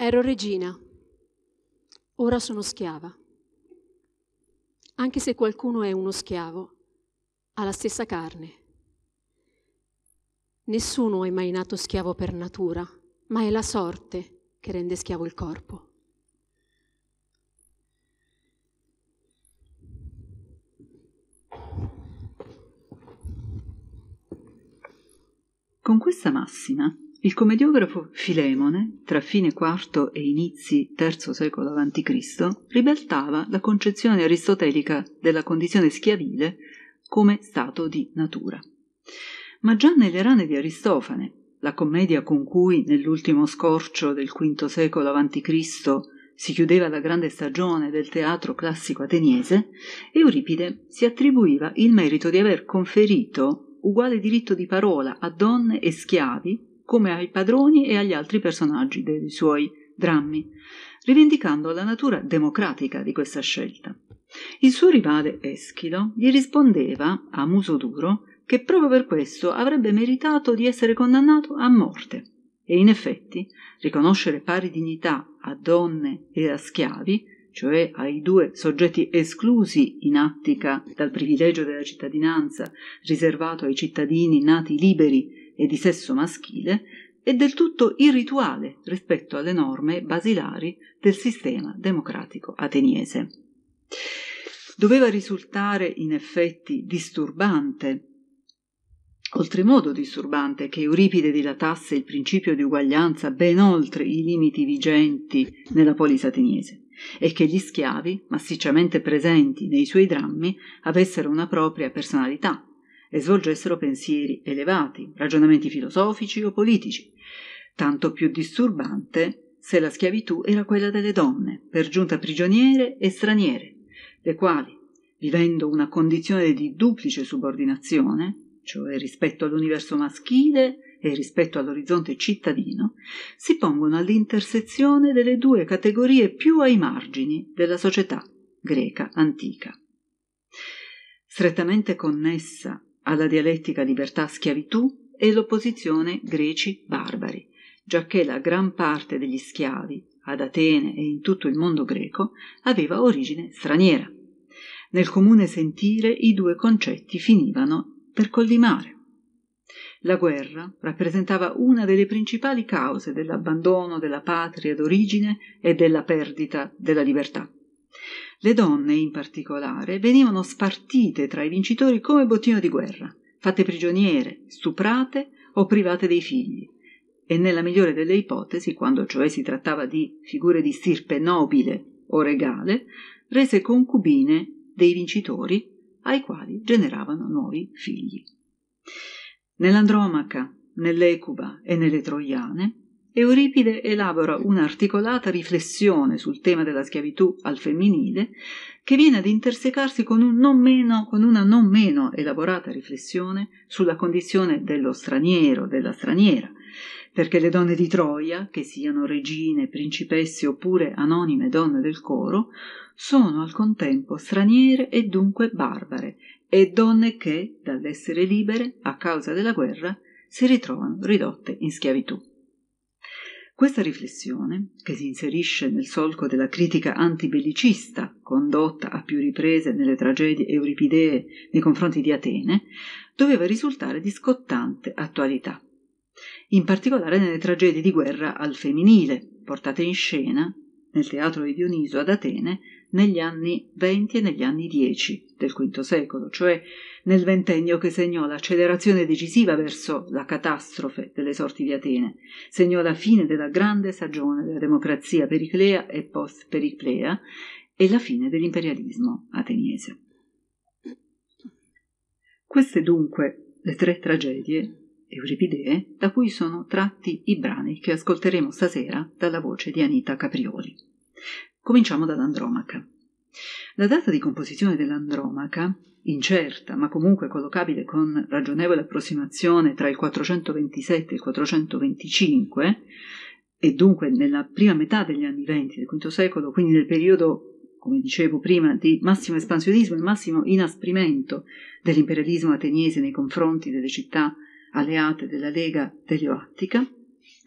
ero regina, ora sono schiava. Anche se qualcuno è uno schiavo, ha la stessa carne. Nessuno è mai nato schiavo per natura, ma è la sorte che rende schiavo il corpo. Con questa massima il commediografo Filemone, tra fine IV e inizi III secolo a.C., ribaltava la concezione aristotelica della condizione schiavile come stato di natura. Ma già nelle rane di Aristofane, la commedia con cui nell'ultimo scorcio del V secolo a.C. si chiudeva la grande stagione del teatro classico ateniese, Euripide si attribuiva il merito di aver conferito uguale diritto di parola a donne e schiavi come ai padroni e agli altri personaggi dei suoi drammi, rivendicando la natura democratica di questa scelta. Il suo rivale Eschilo gli rispondeva, a muso duro, che proprio per questo avrebbe meritato di essere condannato a morte. E in effetti, riconoscere pari dignità a donne e a schiavi cioè ai due soggetti esclusi in Attica dal privilegio della cittadinanza riservato ai cittadini nati liberi e di sesso maschile è del tutto irrituale rispetto alle norme basilari del sistema democratico ateniese. Doveva risultare in effetti disturbante, oltremodo disturbante, che Euripide dilatasse il principio di uguaglianza ben oltre i limiti vigenti nella polis ateniese e che gli schiavi, massicciamente presenti nei suoi drammi, avessero una propria personalità, e svolgessero pensieri elevati, ragionamenti filosofici o politici, tanto più disturbante se la schiavitù era quella delle donne, per giunta prigioniere e straniere, le quali, vivendo una condizione di duplice subordinazione, cioè rispetto all'universo maschile e rispetto all'orizzonte cittadino, si pongono all'intersezione delle due categorie più ai margini della società greca antica. Strettamente connessa alla dialettica libertà-schiavitù e l'opposizione greci-barbari, giacché la gran parte degli schiavi ad Atene e in tutto il mondo greco aveva origine straniera. Nel comune sentire i due concetti finivano per collimare. La guerra rappresentava una delle principali cause dell'abbandono della patria d'origine e della perdita della libertà. Le donne, in particolare, venivano spartite tra i vincitori come bottino di guerra, fatte prigioniere, stuprate o private dei figli. E nella migliore delle ipotesi, quando cioè si trattava di figure di stirpe nobile o regale, rese concubine dei vincitori ai quali generavano nuovi figli. Nell'Andromaca, nell'Ecuba e nelle Troiane Euripide elabora un'articolata riflessione sul tema della schiavitù al femminile che viene ad intersecarsi con, un meno, con, una non meno elaborata riflessione sulla condizione dello straniero, della straniera, perché le donne di Troia, che siano regine, principesse oppure anonime donne del coro, sono al contempo straniere e dunque barbare, e donne che, dall'essere libere, a causa della guerra, si ritrovano ridotte in schiavitù. Questa riflessione, che si inserisce nel solco della critica antibellicista condotta a più riprese nelle tragedie euripidee nei confronti di Atene, doveva risultare di scottante attualità, in particolare nelle tragedie di guerra al femminile, portate in scena nel teatro di Dioniso ad Atene negli anni 20 e negli anni 10 del V secolo, cioè nel ventennio che segnò l'accelerazione decisiva verso la catastrofe delle sorti di Atene, segnò la fine della grande stagione della democrazia periclea e post-periclea e la fine dell'imperialismo ateniese. Queste dunque le tre tragedie euripidee da cui sono tratti i brani che ascolteremo stasera dalla voce di Anita Caprioli. Cominciamo dall'Andromaca. La data di composizione dell'Andromaca incerta, ma comunque collocabile con ragionevole approssimazione tra il 427 e il 425, e dunque nella prima metà degli anni venti del V secolo, quindi nel periodo, come dicevo prima, di massimo espansionismo e massimo inasprimento dell'imperialismo ateniese nei confronti delle città alleate della Lega delioattica,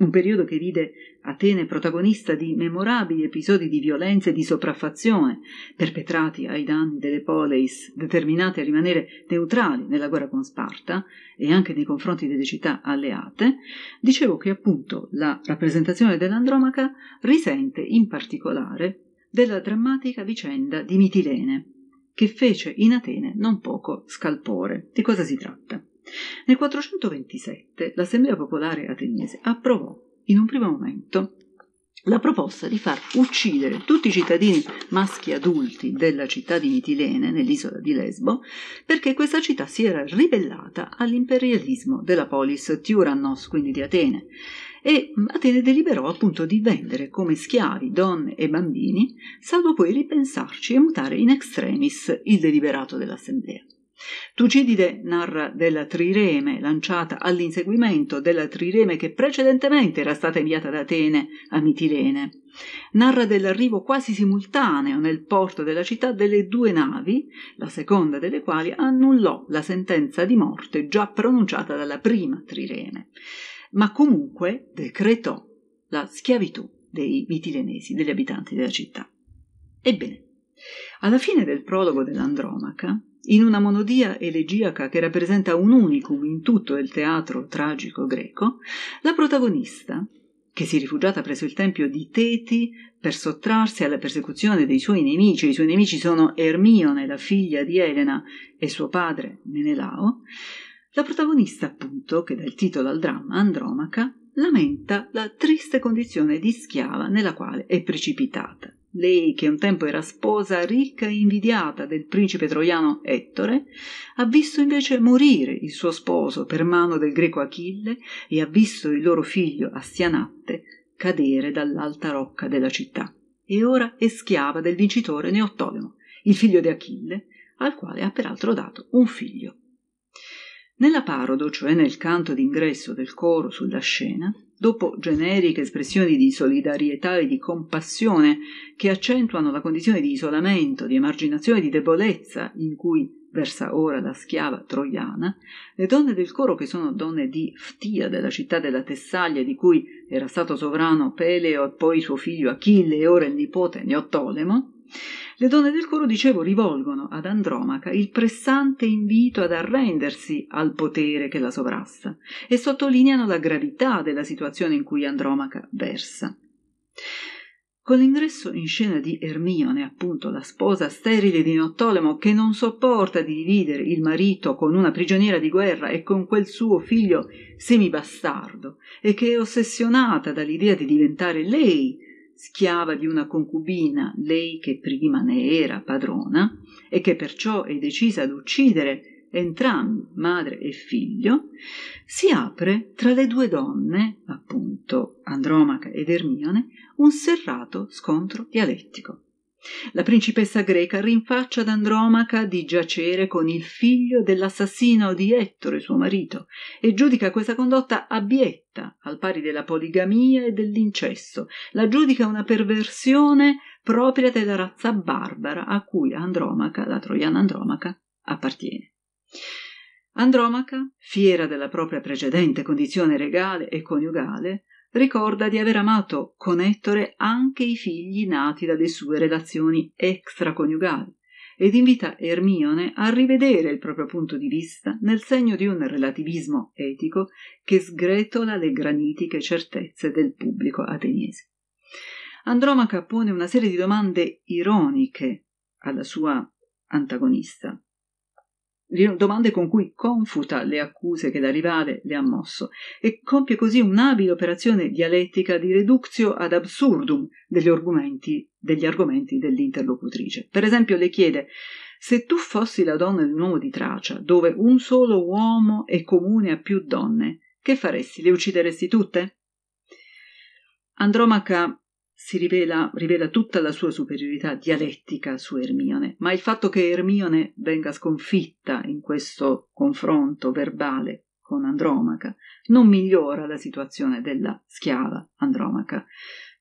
un periodo che vide Atene protagonista di memorabili episodi di violenza e di sopraffazione, perpetrati ai danni delle poleis, determinate a rimanere neutrali nella guerra con Sparta e anche nei confronti delle città alleate, dicevo che appunto la rappresentazione dell'Andromaca risente in particolare della drammatica vicenda di Mitilene, che fece in Atene non poco scalpore. Di cosa si tratta? Nel 427 l'Assemblea popolare ateniese approvò in un primo momento la proposta di far uccidere tutti i cittadini maschi adulti della città di Mitilene, nell'isola di Lesbo, perché questa città si era ribellata all'imperialismo della polis Tiurannos, quindi di Atene, e Atene deliberò appunto di vendere come schiavi donne e bambini, salvo poi ripensarci e mutare in extremis il deliberato dell'assemblea. Tucidide narra della trireme lanciata all'inseguimento della trireme che precedentemente era stata inviata da Atene a Mitilene. Narra dell'arrivo quasi simultaneo nel porto della città delle due navi, la seconda delle quali annullò la sentenza di morte già pronunciata dalla prima trireme, ma comunque decretò la schiavitù dei mitilenesi, degli abitanti della città. Ebbene, alla fine del prologo dell'Andromaca, in una monodia elegiaca che rappresenta un unicum in tutto il teatro tragico greco, la protagonista, che si è rifugiata presso il tempio di Teti per sottrarsi alla persecuzione dei suoi nemici, i suoi nemici sono Ermione, la figlia di Elena, e suo padre Menelao, la protagonista appunto, che dà il titolo al dramma Andromaca, lamenta la triste condizione di schiava nella quale è precipitata lei che un tempo era sposa ricca e invidiata del principe troiano Ettore, ha visto invece morire il suo sposo per mano del greco Achille e ha visto il loro figlio Astianatte cadere dall'alta rocca della città. E ora è schiava del vincitore Neottolemo, il figlio di Achille, al quale ha peraltro dato un figlio. Nella parodo, cioè nel canto d'ingresso del coro sulla scena, dopo generiche espressioni di solidarietà e di compassione che accentuano la condizione di isolamento, di emarginazione, e di debolezza in cui versa ora la schiava troiana, le donne del coro, che sono donne di Ftia, della città della Tessaglia, di cui era stato sovrano Peleo e poi suo figlio Achille e ora il nipote Neotolemo, le donne del coro, dicevo, rivolgono ad Andromaca il pressante invito ad arrendersi al potere che la sovrasta e sottolineano la gravità della situazione in cui Andromaca versa. Con l'ingresso in scena di Ermione, appunto la sposa sterile di Nottolemo, che non sopporta di dividere il marito con una prigioniera di guerra e con quel suo figlio semibastardo, e che è ossessionata dall'idea di diventare lei schiava di una concubina, lei che prima ne era padrona, e che perciò è decisa ad uccidere entrambi, madre e figlio, si apre tra le due donne, appunto Andromaca ed Ermione, un serrato scontro dialettico. La principessa greca rinfaccia ad Andromaca di giacere con il figlio dell'assassino di Ettore, suo marito, e giudica questa condotta abietta, al pari della poligamia e dell'incesso. La giudica una perversione propria della razza barbara a cui Andromaca, la troiana Andromaca, appartiene. Andromaca, fiera della propria precedente condizione regale e coniugale, Ricorda di aver amato con Ettore anche i figli nati dalle sue relazioni extraconiugali ed invita Ermione a rivedere il proprio punto di vista nel segno di un relativismo etico che sgretola le granitiche certezze del pubblico ateniese. Andromaca pone una serie di domande ironiche alla sua antagonista, domande con cui confuta le accuse che da rivale le ha mosso e compie così un'abile operazione dialettica di reduzio ad absurdum degli argomenti, degli argomenti dell'interlocutrice. Per esempio le chiede se tu fossi la donna di un uomo di Tracia, dove un solo uomo è comune a più donne, che faresti? Le uccideresti tutte? Andromaca si rivela, rivela tutta la sua superiorità dialettica su Ermione, ma il fatto che Ermione venga sconfitta in questo confronto verbale con Andromaca non migliora la situazione della schiava Andromaca,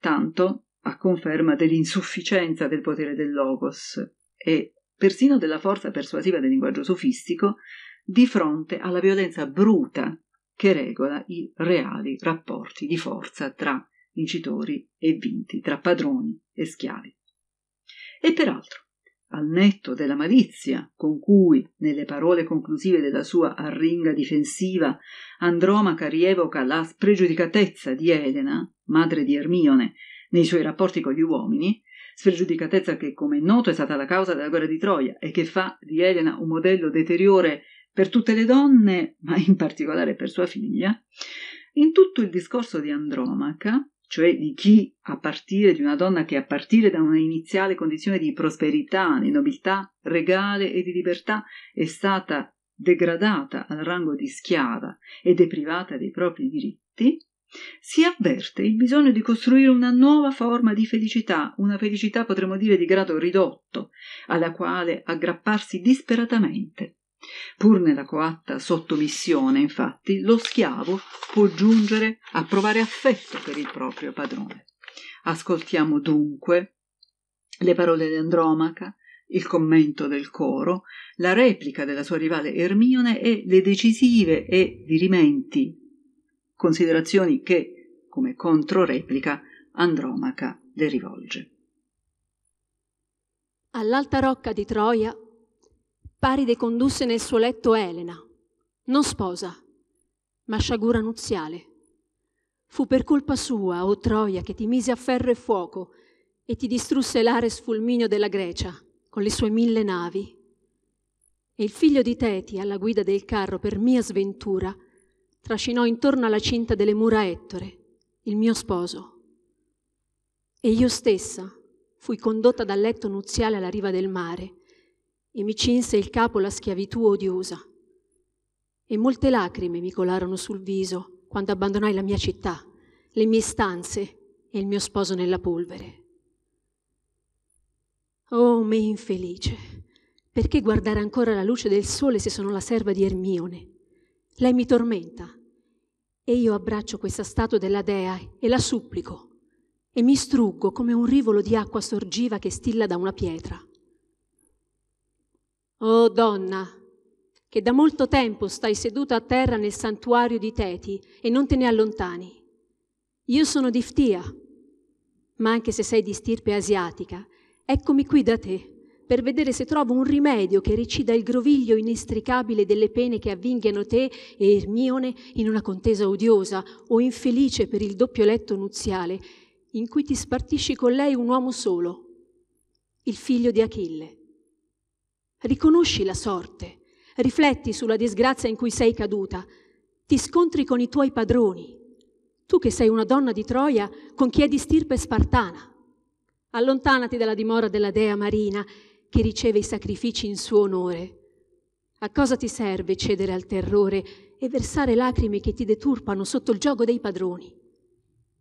tanto a conferma dell'insufficienza del potere del logos e persino della forza persuasiva del linguaggio sofistico di fronte alla violenza bruta che regola i reali rapporti di forza tra vincitori e vinti tra padroni e schiavi. E peraltro, al netto della malizia con cui, nelle parole conclusive della sua arringa difensiva, Andromaca rievoca la spregiudicatezza di Elena, madre di Ermione, nei suoi rapporti con gli uomini, spregiudicatezza che, come è noto, è stata la causa della guerra di Troia e che fa di Elena un modello deteriore per tutte le donne, ma in particolare per sua figlia, in tutto il discorso di Andromaca cioè di chi a partire di una donna che a partire da una iniziale condizione di prosperità, di nobiltà regale e di libertà è stata degradata al rango di schiava e deprivata dei propri diritti, si avverte il bisogno di costruire una nuova forma di felicità, una felicità potremmo dire di grado ridotto, alla quale aggrapparsi disperatamente Pur nella coatta sottomissione, infatti, lo schiavo può giungere a provare affetto per il proprio padrone. Ascoltiamo dunque le parole di Andromaca, il commento del coro, la replica della sua rivale Ermione e le decisive e dirimenti considerazioni che, come controreplica, Andromaca le rivolge. All'alta rocca di Troia Paride condusse nel suo letto Elena, non sposa, ma sciagura nuziale. Fu per colpa sua, o oh Troia, che ti mise a ferro e fuoco e ti distrusse l'Ares fulminio della Grecia con le sue mille navi. E il figlio di Teti, alla guida del carro per mia sventura, trascinò intorno alla cinta delle mura Ettore, il mio sposo. E io stessa fui condotta dal letto nuziale alla riva del mare e mi cinse il capo la schiavitù odiosa. E molte lacrime mi colarono sul viso quando abbandonai la mia città, le mie stanze e il mio sposo nella polvere. Oh, me infelice, perché guardare ancora la luce del sole se sono la serva di Ermione? Lei mi tormenta e io abbraccio questa statua della dea e la supplico e mi struggo come un rivolo di acqua sorgiva che stilla da una pietra. Oh donna, che da molto tempo stai seduta a terra nel santuario di Teti e non te ne allontani. Io sono Diftia, ma anche se sei di stirpe asiatica, eccomi qui da te per vedere se trovo un rimedio che recida il groviglio inestricabile delle pene che avvinghiano te e Ermione in una contesa odiosa o infelice per il doppio letto nuziale, in cui ti spartisci con lei un uomo solo, il figlio di Achille. Riconosci la sorte, rifletti sulla disgrazia in cui sei caduta, ti scontri con i tuoi padroni, tu che sei una donna di Troia con chi è di stirpe spartana. Allontanati dalla dimora della dea Marina che riceve i sacrifici in suo onore. A cosa ti serve cedere al terrore e versare lacrime che ti deturpano sotto il gioco dei padroni?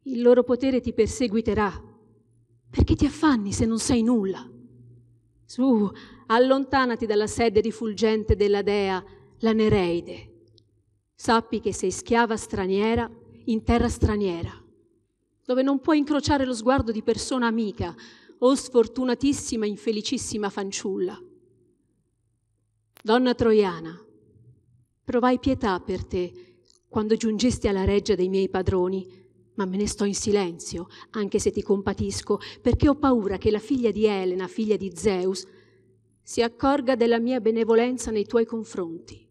Il loro potere ti perseguiterà. Perché ti affanni se non sei nulla? Su, allontanati dalla sede rifulgente della dea, la Nereide. Sappi che sei schiava straniera in terra straniera, dove non puoi incrociare lo sguardo di persona amica, o oh sfortunatissima infelicissima fanciulla. Donna troiana, provai pietà per te quando giungesti alla reggia dei miei padroni ma me ne sto in silenzio, anche se ti compatisco, perché ho paura che la figlia di Elena, figlia di Zeus, si accorga della mia benevolenza nei tuoi confronti.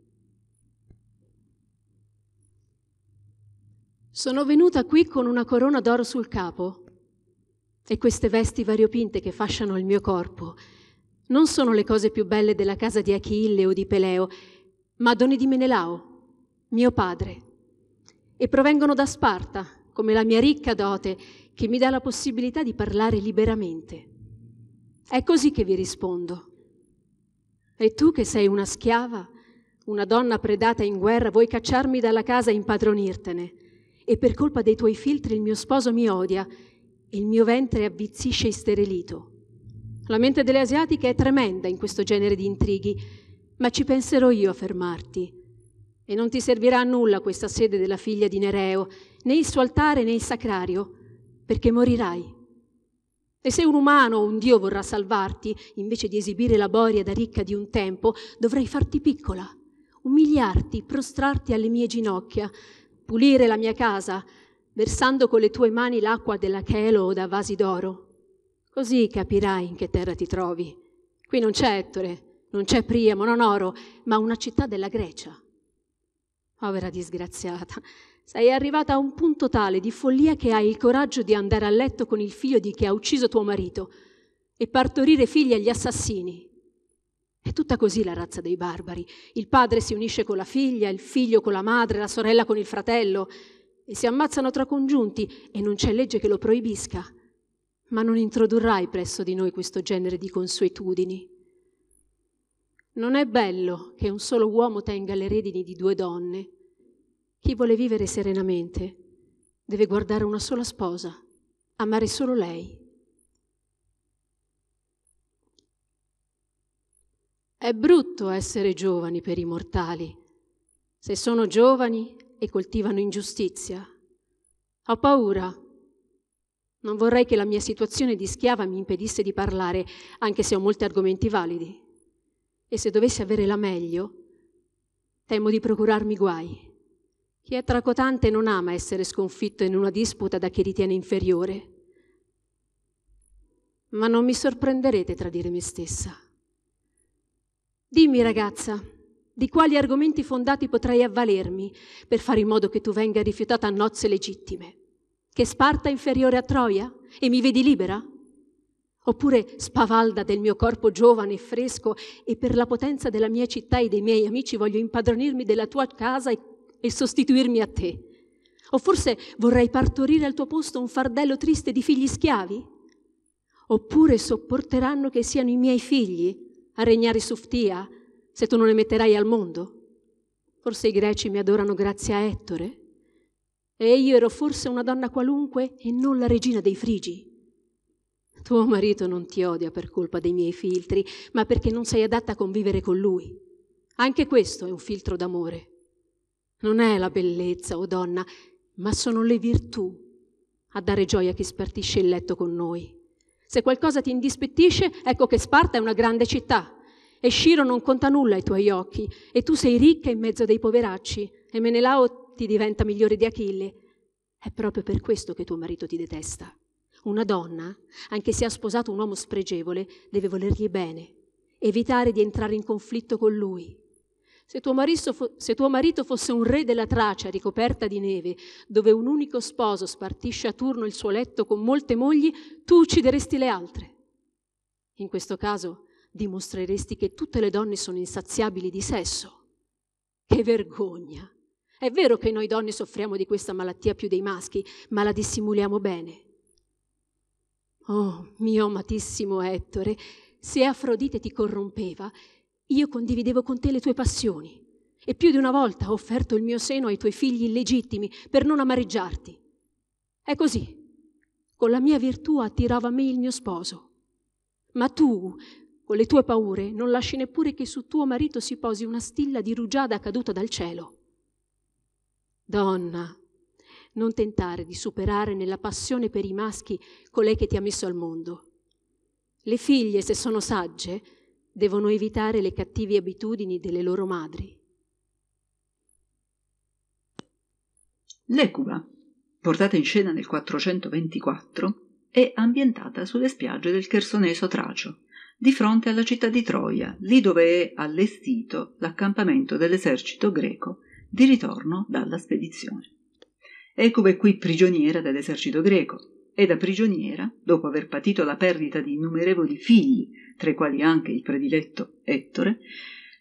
Sono venuta qui con una corona d'oro sul capo e queste vesti variopinte che fasciano il mio corpo. Non sono le cose più belle della casa di Achille o di Peleo, ma doni di Menelao, mio padre, e provengono da Sparta, come la mia ricca dote che mi dà la possibilità di parlare liberamente. È così che vi rispondo. E tu che sei una schiava, una donna predata in guerra, vuoi cacciarmi dalla casa e impadronirtene. E per colpa dei tuoi filtri il mio sposo mi odia e il mio ventre avvizzisce isterilito. La mente delle asiatiche è tremenda in questo genere di intrighi, ma ci penserò io a fermarti. E non ti servirà a nulla questa sede della figlia di Nereo, né il suo altare né il sacrario, perché morirai. E se un umano o un Dio vorrà salvarti, invece di esibire la boria da ricca di un tempo, dovrai farti piccola, umiliarti, prostrarti alle mie ginocchia, pulire la mia casa, versando con le tue mani l'acqua della chelo o da vasi d'oro. Così capirai in che terra ti trovi. Qui non c'è Ettore, non c'è Priamo, non oro, ma una città della Grecia. Povera disgraziata, sei arrivata a un punto tale di follia che hai il coraggio di andare a letto con il figlio di chi ha ucciso tuo marito e partorire figli agli assassini. È tutta così la razza dei barbari. Il padre si unisce con la figlia, il figlio con la madre, la sorella con il fratello e si ammazzano tra congiunti e non c'è legge che lo proibisca. Ma non introdurrai presso di noi questo genere di consuetudini. Non è bello che un solo uomo tenga le redini di due donne. Chi vuole vivere serenamente deve guardare una sola sposa, amare solo lei. È brutto essere giovani per i mortali, se sono giovani e coltivano ingiustizia. Ho paura. Non vorrei che la mia situazione di schiava mi impedisse di parlare, anche se ho molti argomenti validi e se dovessi avere la meglio, temo di procurarmi guai. Chi è tracotante non ama essere sconfitto in una disputa da chi ritiene inferiore. Ma non mi sorprenderete tradire me stessa. Dimmi, ragazza, di quali argomenti fondati potrei avvalermi per fare in modo che tu venga rifiutata a nozze legittime? Che Sparta è inferiore a Troia? E mi vedi libera? oppure spavalda del mio corpo giovane e fresco e per la potenza della mia città e dei miei amici voglio impadronirmi della tua casa e, e sostituirmi a te. O forse vorrei partorire al tuo posto un fardello triste di figli schiavi? Oppure sopporteranno che siano i miei figli a regnare su Ftia se tu non le metterai al mondo? Forse i greci mi adorano grazie a Ettore? E io ero forse una donna qualunque e non la regina dei Frigi? Tuo marito non ti odia per colpa dei miei filtri, ma perché non sei adatta a convivere con lui. Anche questo è un filtro d'amore. Non è la bellezza o oh donna, ma sono le virtù a dare gioia a chi spartisce il letto con noi. Se qualcosa ti indispettisce, ecco che Sparta è una grande città. E Sciro non conta nulla ai tuoi occhi, e tu sei ricca in mezzo dei poveracci, e Menelao ti diventa migliore di Achille. È proprio per questo che tuo marito ti detesta. Una donna, anche se ha sposato un uomo spregevole, deve volergli bene, evitare di entrare in conflitto con lui. Se tuo, fo- se tuo, marito fosse un re della Tracia ricoperta di neve, dove un unico sposo spartisce a turno il suo letto con molte mogli, tu uccideresti le altre. In questo caso dimostreresti che tutte le donne sono insaziabili di sesso. Che vergogna! È vero che noi donne soffriamo di questa malattia più dei maschi, ma la dissimuliamo bene. Oh, mio amatissimo Ettore, se Afrodite ti corrompeva, io condividevo con te le tue passioni e più di una volta ho offerto il mio seno ai tuoi figli illegittimi per non amareggiarti. È così. Con la mia virtù attirava a me il mio sposo. Ma tu, con le tue paure, non lasci neppure che su tuo marito si posi una stilla di rugiada caduta dal cielo. Donna, non tentare di superare nella passione per i maschi colei che ti ha messo al mondo. Le figlie, se sono sagge, devono evitare le cattive abitudini delle loro madri. L'Ecuba, portata in scena nel 424, è ambientata sulle spiagge del Chersoneso Tracio, di fronte alla città di Troia, lì dove è allestito l'accampamento dell'esercito greco di ritorno dalla spedizione. Ecuba è qui prigioniera dell'esercito greco e da prigioniera, dopo aver patito la perdita di innumerevoli figli, tra i quali anche il prediletto Ettore,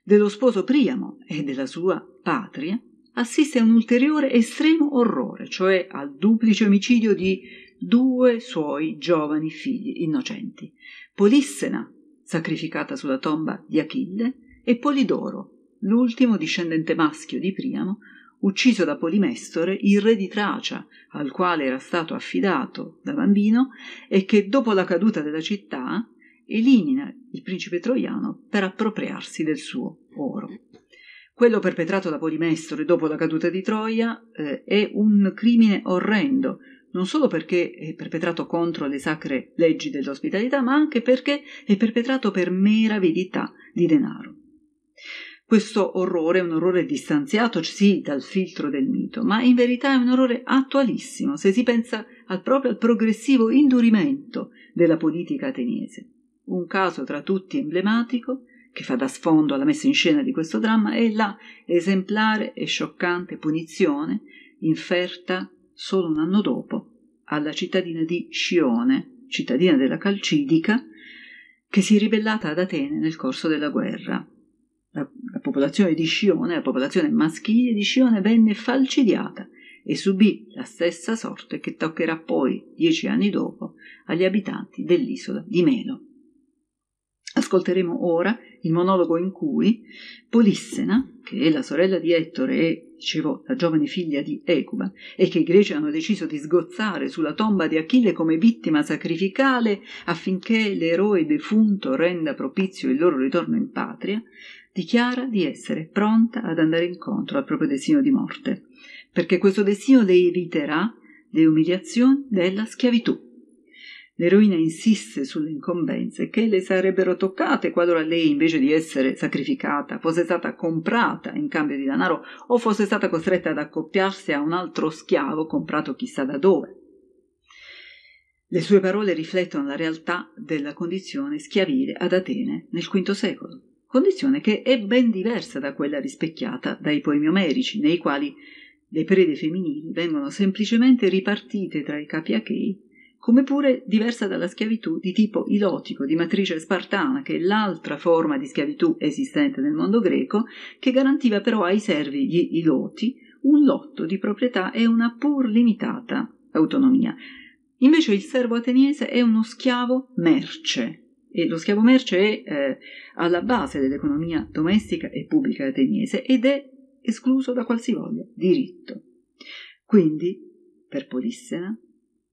dello sposo Priamo e della sua patria, assiste a un ulteriore estremo orrore, cioè al duplice omicidio di due suoi giovani figli innocenti, Polissena, sacrificata sulla tomba di Achille, e Polidoro, l'ultimo discendente maschio di Priamo, ucciso da Polimestore, il re di Tracia, al quale era stato affidato da bambino, e che dopo la caduta della città elimina il principe troiano per appropriarsi del suo oro. Quello perpetrato da Polimestore dopo la caduta di Troia eh, è un crimine orrendo, non solo perché è perpetrato contro le sacre leggi dell'ospitalità, ma anche perché è perpetrato per mera avidità di denaro. Questo orrore è un orrore distanziato, sì, dal filtro del mito, ma in verità è un orrore attualissimo se si pensa al proprio al progressivo indurimento della politica ateniese. Un caso tra tutti emblematico, che fa da sfondo alla messa in scena di questo dramma, è la esemplare e scioccante punizione inferta solo un anno dopo alla cittadina di Scione, cittadina della Calcidica, che si è ribellata ad Atene nel corso della guerra la, la popolazione di Scione, la popolazione maschile di Scione venne falcidiata e subì la stessa sorte che toccherà poi, dieci anni dopo, agli abitanti dell'isola di Melo. Ascolteremo ora il monologo in cui Polissena, che è la sorella di Ettore e, dicevo, la giovane figlia di Ecuba, e che i greci hanno deciso di sgozzare sulla tomba di Achille come vittima sacrificale affinché l'eroe defunto renda propizio il loro ritorno in patria, dichiara di essere pronta ad andare incontro al proprio destino di morte, perché questo destino le eviterà le umiliazioni della schiavitù. L'eroina insiste sulle incombenze che le sarebbero toccate qualora lei, invece di essere sacrificata, fosse stata comprata in cambio di denaro o fosse stata costretta ad accoppiarsi a un altro schiavo comprato chissà da dove. Le sue parole riflettono la realtà della condizione schiavile ad Atene nel V secolo condizione che è ben diversa da quella rispecchiata dai poemi omerici, nei quali le prede femminili vengono semplicemente ripartite tra i capi achei, come pure diversa dalla schiavitù di tipo ilotico, di matrice spartana, che è l'altra forma di schiavitù esistente nel mondo greco, che garantiva però ai servi, gli iloti, un lotto di proprietà e una pur limitata autonomia. Invece il servo ateniese è uno schiavo merce, e lo schiavo merce è eh, alla base dell'economia domestica e pubblica ateniese ed è escluso da qualsivoglia diritto. Quindi, per Polissena,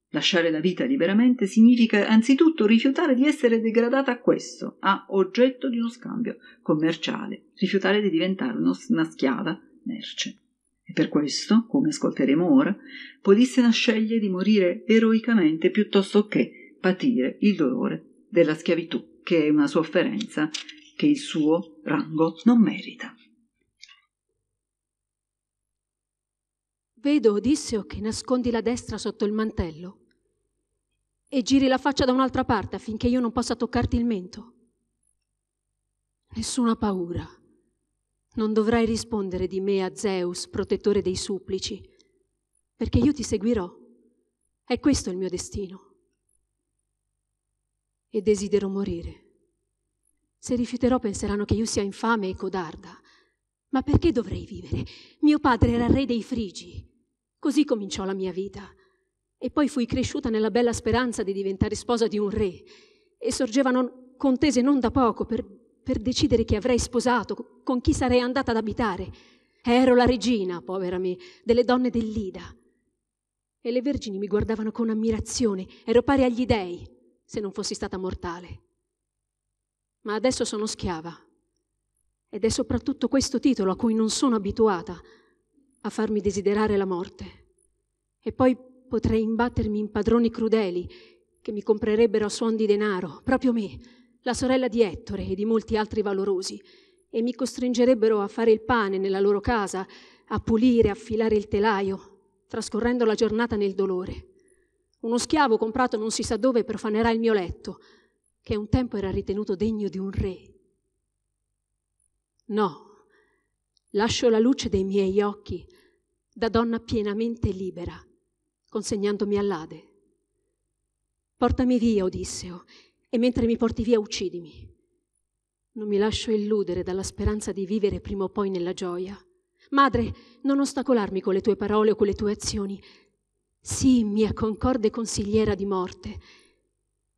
lasciare la vita liberamente significa anzitutto rifiutare di essere degradata a questo, a oggetto di uno scambio commerciale, rifiutare di diventare una schiava merce. E per questo, come ascolteremo ora, Polissena sceglie di morire eroicamente piuttosto che patire il dolore della schiavitù, che è una sofferenza che il suo rango non merita. Vedo, Odisseo, che nascondi la destra sotto il mantello e giri la faccia da un'altra parte affinché io non possa toccarti il mento. Nessuna paura. Non dovrai rispondere di me a Zeus, protettore dei supplici, perché io ti seguirò. È questo il mio destino e desidero morire. Se rifiuterò penseranno che io sia infame e codarda. Ma perché dovrei vivere? Mio padre era re dei Frigi. Così cominciò la mia vita. E poi fui cresciuta nella bella speranza di diventare sposa di un re. E sorgevano contese non da poco per, per decidere chi avrei sposato, con chi sarei andata ad abitare. Ero la regina, povera me, delle donne dell'Ida. E le vergini mi guardavano con ammirazione, ero pari agli dèi, se non fossi stata mortale. Ma adesso sono schiava ed è soprattutto questo titolo a cui non sono abituata a farmi desiderare la morte. E poi potrei imbattermi in padroni crudeli che mi comprerebbero a suon di denaro, proprio me, la sorella di Ettore e di molti altri valorosi, e mi costringerebbero a fare il pane nella loro casa, a pulire, a filare il telaio, trascorrendo la giornata nel dolore. Uno schiavo comprato non si sa dove profanerà il mio letto, che un tempo era ritenuto degno di un re. No, lascio la luce dei miei occhi da donna pienamente libera, consegnandomi all'Ade. Portami via, Odisseo, e mentre mi porti via uccidimi. Non mi lascio illudere dalla speranza di vivere prima o poi nella gioia. Madre, non ostacolarmi con le tue parole o con le tue azioni. Sì, mia concorde consigliera di morte,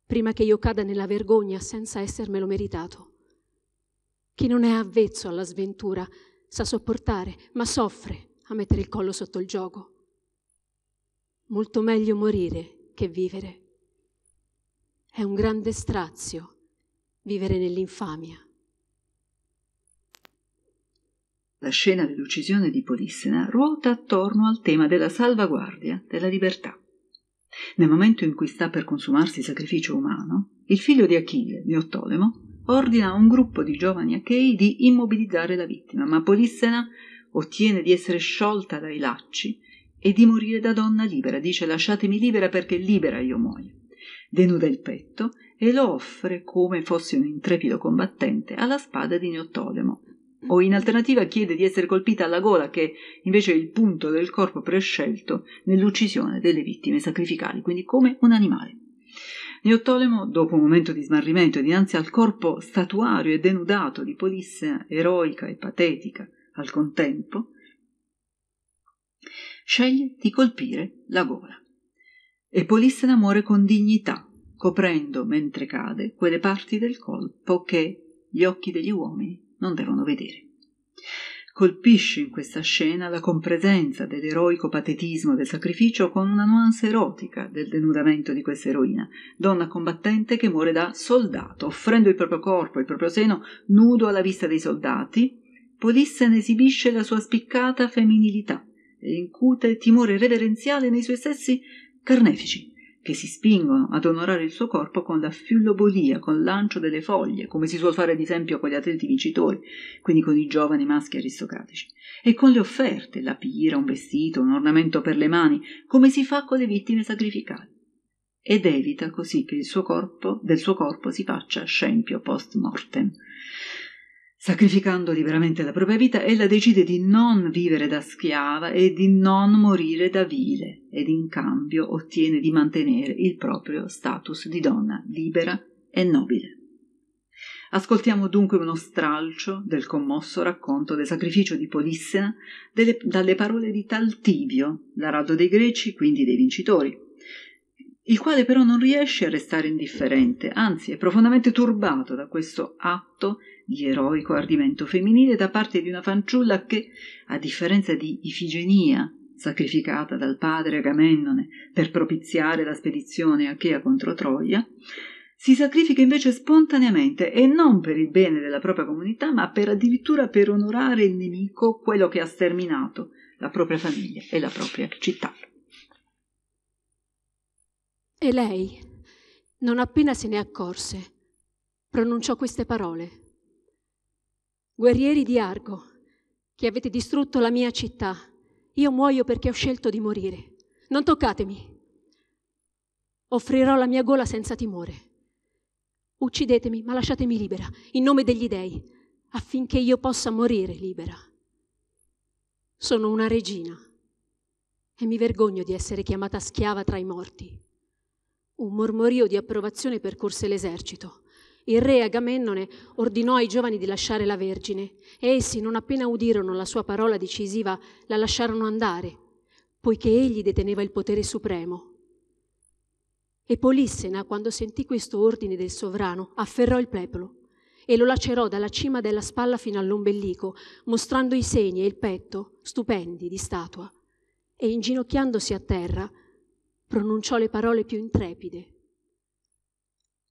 prima che io cada nella vergogna senza essermelo meritato. Chi non è avvezzo alla sventura sa sopportare, ma soffre a mettere il collo sotto il gioco. Molto meglio morire che vivere. È un grande strazio vivere nell'infamia. La scena dell'uccisione di Polissena ruota attorno al tema della salvaguardia della libertà. Nel momento in cui sta per consumarsi il sacrificio umano, il figlio di Achille, Neottolemo, ordina a un gruppo di giovani achei di immobilizzare la vittima, ma Polissena ottiene di essere sciolta dai lacci e di morire da donna libera. Dice lasciatemi libera perché libera io muoio. Denuda il petto e lo offre come fosse un intrepido combattente alla spada di Neottolemo, o in alternativa chiede di essere colpita alla gola, che invece è il punto del corpo prescelto nell'uccisione delle vittime sacrificali, quindi come un animale. Neoptolemo, dopo un momento di smarrimento dinanzi al corpo statuario e denudato di Polissea, eroica e patetica al contempo, sceglie di colpire la gola. E Polissena muore con dignità, coprendo, mentre cade, quelle parti del colpo che gli occhi degli uomini non devono vedere. Colpisce in questa scena la compresenza dell'eroico patetismo del sacrificio con una nuance erotica del denudamento di questa eroina, donna combattente che muore da soldato, offrendo il proprio corpo e il proprio seno nudo alla vista dei soldati. Polissene esibisce la sua spiccata femminilità e incute timore reverenziale nei suoi stessi carnefici, che si spingono ad onorare il suo corpo con la filobolia, con lancio delle foglie, come si suol fare ad esempio con gli atleti vincitori, quindi con i giovani maschi aristocratici, e con le offerte, la pira, un vestito, un ornamento per le mani, come si fa con le vittime sacrificate. Ed evita così che il suo corpo, del suo corpo si faccia scempio post mortem. Sacrificando liberamente la propria vita, ella decide di non vivere da schiava e di non morire da vile, ed in cambio ottiene di mantenere il proprio status di donna libera e nobile. Ascoltiamo dunque uno stralcio del commosso racconto del sacrificio di Polissena delle, dalle parole di Taltibio, l'araldo dei greci, quindi dei vincitori il quale però non riesce a restare indifferente, anzi è profondamente turbato da questo atto di eroico ardimento femminile da parte di una fanciulla che, a differenza di Ifigenia, sacrificata dal padre Agamennone per propiziare la spedizione achea contro Troia, si sacrifica invece spontaneamente e non per il bene della propria comunità, ma per addirittura per onorare il nemico, quello che ha sterminato la propria famiglia e la propria città. E lei, non appena se ne accorse, pronunciò queste parole. Guerrieri di Argo, che avete distrutto la mia città, io muoio perché ho scelto di morire. Non toccatemi. Offrirò la mia gola senza timore. Uccidetemi, ma lasciatemi libera, in nome degli dei, affinché io possa morire libera. Sono una regina e mi vergogno di essere chiamata schiava tra i morti. Un mormorio di approvazione percorse l'esercito. Il re Agamennone ordinò ai giovani di lasciare la Vergine e essi, non appena udirono la sua parola decisiva, la lasciarono andare, poiché egli deteneva il potere supremo. E Polissena, quando sentì questo ordine del sovrano, afferrò il plepolo e lo lacerò dalla cima della spalla fino all'ombelico, mostrando i segni e il petto, stupendi di statua. E inginocchiandosi a terra, pronunciò le parole più intrepide.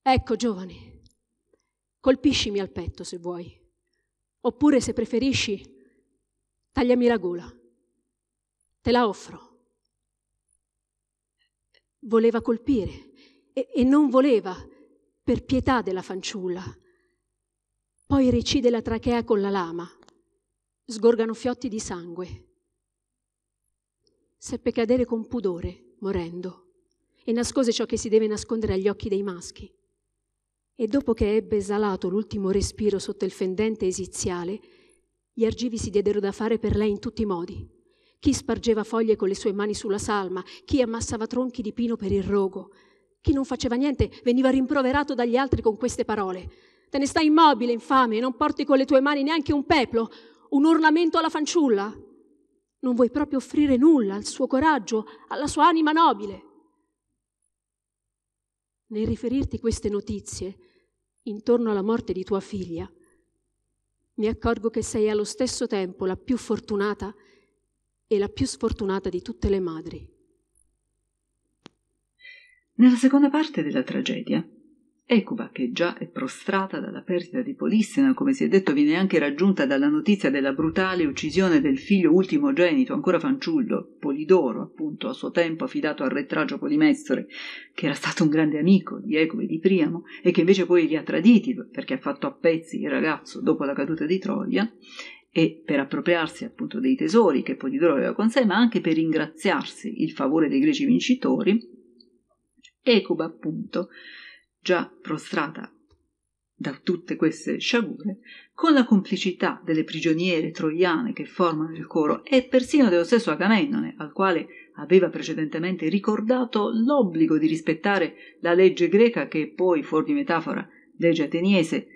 Ecco, giovane, colpiscimi al petto se vuoi, oppure se preferisci, tagliami la gola. Te la offro. Voleva colpire e, e non voleva, per pietà della fanciulla. Poi recide la trachea con la lama. Sgorgano fiotti di sangue. Seppe cadere con pudore morendo, e nascose ciò che si deve nascondere agli occhi dei maschi. E dopo che ebbe esalato l'ultimo respiro sotto il fendente esiziale, gli argivi si diedero da fare per lei in tutti i modi. Chi spargeva foglie con le sue mani sulla salma, chi ammassava tronchi di pino per il rogo, chi non faceva niente veniva rimproverato dagli altri con queste parole. Te ne stai immobile, infame, e non porti con le tue mani neanche un peplo, un ornamento alla fanciulla. Non vuoi proprio offrire nulla al suo coraggio, alla sua anima nobile. Nel riferirti queste notizie intorno alla morte di tua figlia, mi accorgo che sei allo stesso tempo la più fortunata e la più sfortunata di tutte le madri. Nella seconda parte della tragedia Ecuba, che già è prostrata dalla perdita di Polissena, come si è detto, viene anche raggiunta dalla notizia della brutale uccisione del figlio ultimogenito, ancora fanciullo, Polidoro, appunto a suo tempo affidato al re Polimestore, che era stato un grande amico di Ecuba e di Priamo, e che invece poi li ha traditi perché ha fatto a pezzi il ragazzo dopo la caduta di Troia, e per appropriarsi appunto dei tesori che Polidoro aveva con sé, ma anche per ringraziarsi il favore dei greci vincitori, Ecuba appunto già prostrata da tutte queste sciagure, con la complicità delle prigioniere troiane che formano il coro e persino dello stesso Agamennone, al quale aveva precedentemente ricordato l'obbligo di rispettare la legge greca che poi, fuori di metafora, legge ateniese,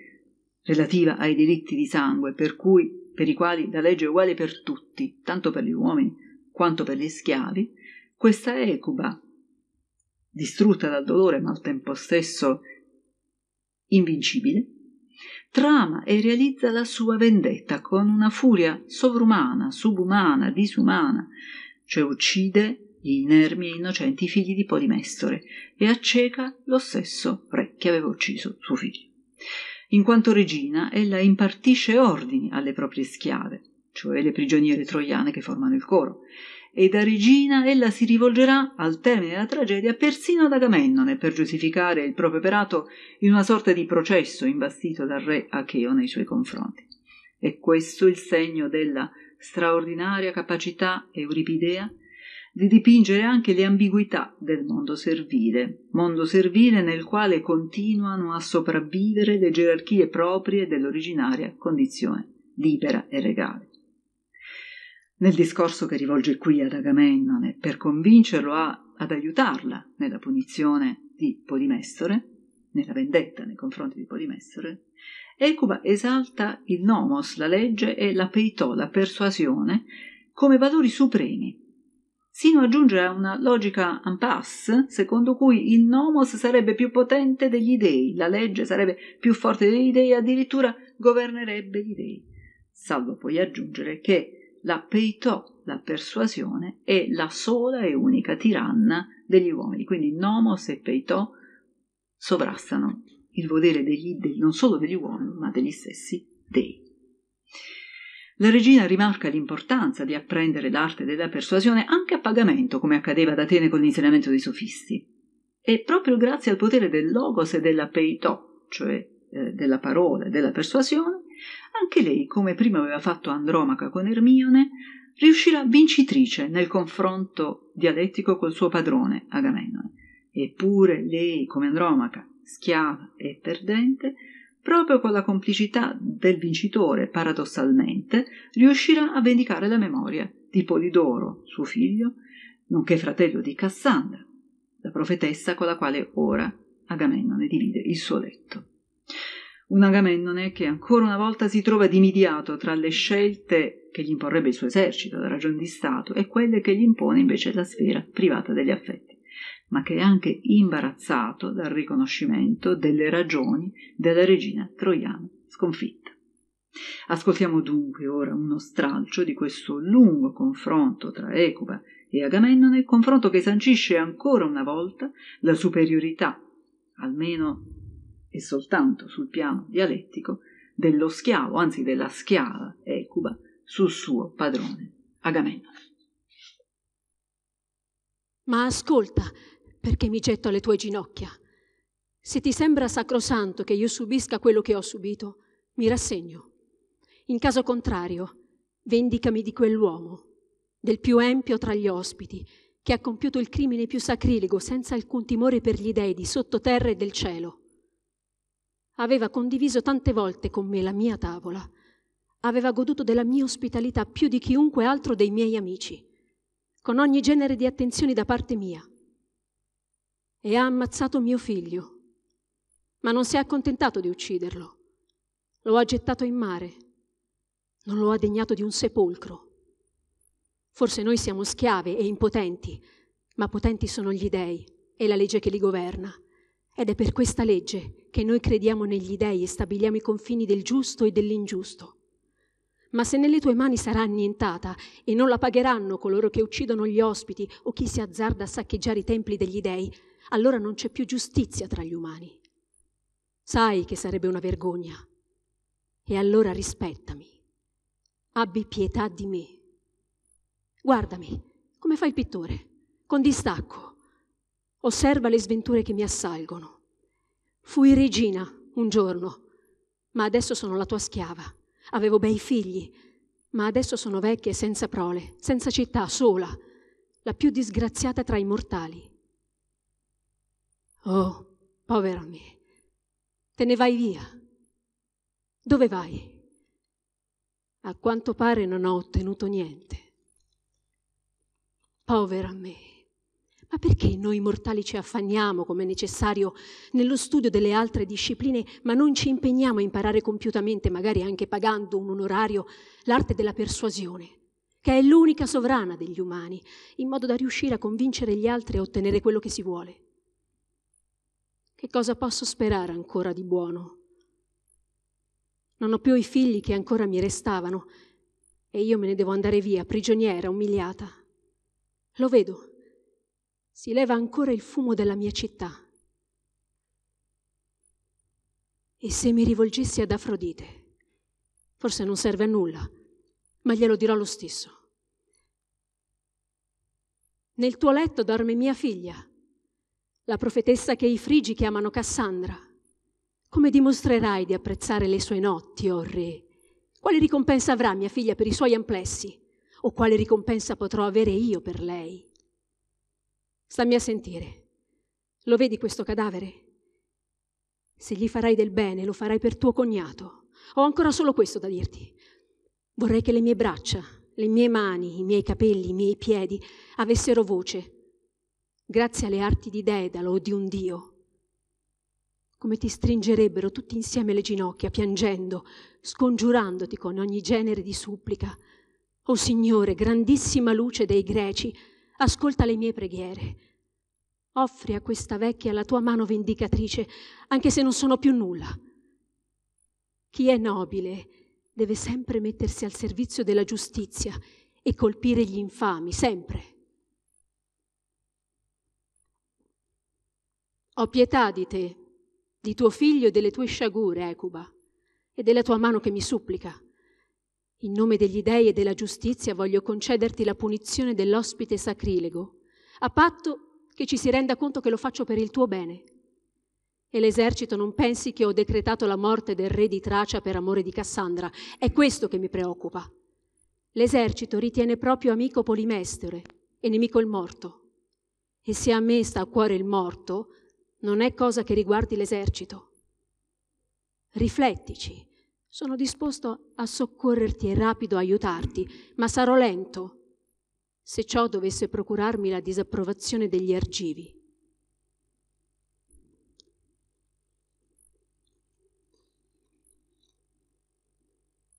relativa ai diritti di sangue, per cui per i quali la legge è uguale per tutti, tanto per gli uomini quanto per gli schiavi, questa ecuba distrutta dal dolore ma al tempo stesso invincibile, trama e realizza la sua vendetta con una furia sovrumana, subumana, disumana, cioè uccide gli inermi e innocenti figli di Polimestore e acceca lo stesso re che aveva ucciso suo figlio. In quanto regina, ella impartisce ordini alle proprie schiave, cioè le prigioniere troiane che formano il coro, e da regina ella si rivolgerà al tema della tragedia persino ad Agamennone per giustificare il proprio operato in una sorta di processo imbastito dal re Acheo nei suoi confronti. È questo il segno della straordinaria capacità euripidea di dipingere anche le ambiguità del mondo servile, mondo servile nel quale continuano a sopravvivere le gerarchie proprie dell'originaria condizione libera e regale. Nel discorso che rivolge qui ad Agamennone per convincerlo a, ad aiutarla nella punizione di Polimestore, nella vendetta nei confronti di Polimestore, Ecuba esalta il nomos, la legge e la peitò, la persuasione, come valori supremi, sino ad aggiungere a una logica en passe secondo cui il nomos sarebbe più potente degli dei, la legge sarebbe più forte degli dei, addirittura governerebbe gli dei, salvo poi aggiungere che la peitò la persuasione è la sola e unica tiranna degli uomini. Quindi nomos e peitò sovrastano il volere degli, degli, non solo degli uomini, ma degli stessi dei. La regina rimarca l'importanza di apprendere l'arte della persuasione anche a pagamento, come accadeva ad Atene con l'insegnamento dei sofisti. E proprio grazie al potere del logos e della peitò, cioè eh, della parola e della persuasione, anche lei, come prima aveva fatto Andromaca con Ermione, riuscirà vincitrice nel confronto dialettico col suo padrone, Agamennone. Eppure lei, come Andromaca, schiava e perdente, proprio con la complicità del vincitore, paradossalmente, riuscirà a vendicare la memoria di Polidoro, suo figlio, nonché fratello di Cassandra, la profetessa con la quale ora Agamennone divide il suo letto. Un Agamennone che ancora una volta si trova dimidiato tra le scelte che gli imporrebbe il suo esercito, la ragion di Stato, e quelle che gli impone invece la sfera privata degli affetti, ma che è anche imbarazzato dal riconoscimento delle ragioni della regina troiana sconfitta. Ascoltiamo dunque ora uno stralcio di questo lungo confronto tra Ecuba e Agamennone, confronto che sancisce ancora una volta la superiorità, almeno e soltanto sul piano dialettico dello schiavo, anzi della schiava Ecuba, sul suo padrone Agamennone. Ma ascolta, perché mi getto alle tue ginocchia. Se ti sembra sacrosanto che io subisca quello che ho subito, mi rassegno. In caso contrario, vendicami di quell'uomo, del più empio tra gli ospiti, che ha compiuto il crimine più sacrilego senza alcun timore per gli dei di sottoterra e del cielo aveva condiviso tante volte con me la mia tavola, aveva goduto della mia ospitalità più di chiunque altro dei miei amici, con ogni genere di attenzioni da parte mia. E ha ammazzato mio figlio, ma non si è accontentato di ucciderlo. Lo ha gettato in mare, non lo ha degnato di un sepolcro. Forse noi siamo schiave e impotenti, ma potenti sono gli dei e la legge che li governa. Ed è per questa legge che noi crediamo negli dèi e stabiliamo i confini del giusto e dell'ingiusto. Ma se nelle tue mani sarà annientata e non la pagheranno coloro che uccidono gli ospiti o chi si azzarda a saccheggiare i templi degli dèi, allora non c'è più giustizia tra gli umani. Sai che sarebbe una vergogna. E allora rispettami. Abbi pietà di me. Guardami, come fa il pittore, con distacco Osserva le sventure che mi assalgono. Fui regina un giorno, ma adesso sono la tua schiava. Avevo bei figli, ma adesso sono vecchia e senza prole, senza città, sola, la più disgraziata tra i mortali. Oh, povera me, te ne vai via. Dove vai? A quanto pare non ho ottenuto niente. Povera me. Ma perché noi mortali ci affanniamo, come è necessario, nello studio delle altre discipline, ma non ci impegniamo a imparare compiutamente, magari anche pagando un onorario, l'arte della persuasione, che è l'unica sovrana degli umani, in modo da riuscire a convincere gli altri a ottenere quello che si vuole? Che cosa posso sperare ancora di buono? Non ho più i figli che ancora mi restavano e io me ne devo andare via, prigioniera, umiliata. Lo vedo si leva ancora il fumo della mia città. E se mi rivolgessi ad Afrodite? Forse non serve a nulla, ma glielo dirò lo stesso. Nel tuo letto dorme mia figlia, la profetessa che i frigi chiamano Cassandra. Come dimostrerai di apprezzare le sue notti, o oh re? Quale ricompensa avrà mia figlia per i suoi amplessi? O quale ricompensa potrò avere io per lei? Stammi a sentire. Lo vedi questo cadavere? Se gli farai del bene, lo farai per tuo cognato. Ho ancora solo questo da dirti. Vorrei che le mie braccia, le mie mani, i miei capelli, i miei piedi avessero voce, grazie alle arti di Dedalo o di un dio. Come ti stringerebbero tutti insieme le ginocchia, piangendo, scongiurandoti con ogni genere di supplica. O oh Signore, grandissima luce dei greci, ascolta le mie preghiere. Offri a questa vecchia la tua mano vendicatrice, anche se non sono più nulla. Chi è nobile deve sempre mettersi al servizio della giustizia e colpire gli infami, sempre. Ho pietà di te, di tuo figlio e delle tue sciagure, Ecuba, e della tua mano che mi supplica. In nome degli dei e della giustizia voglio concederti la punizione dell'ospite sacrilego, a patto che ci si renda conto che lo faccio per il tuo bene. E l'esercito non pensi che ho decretato la morte del re di Tracia per amore di Cassandra. È questo che mi preoccupa. L'esercito ritiene proprio amico Polimestere e nemico il morto. E se a me sta a cuore il morto, non è cosa che riguardi l'esercito. Riflettici sono disposto a soccorrerti e rapido aiutarti, ma sarò lento se ciò dovesse procurarmi la disapprovazione degli argivi.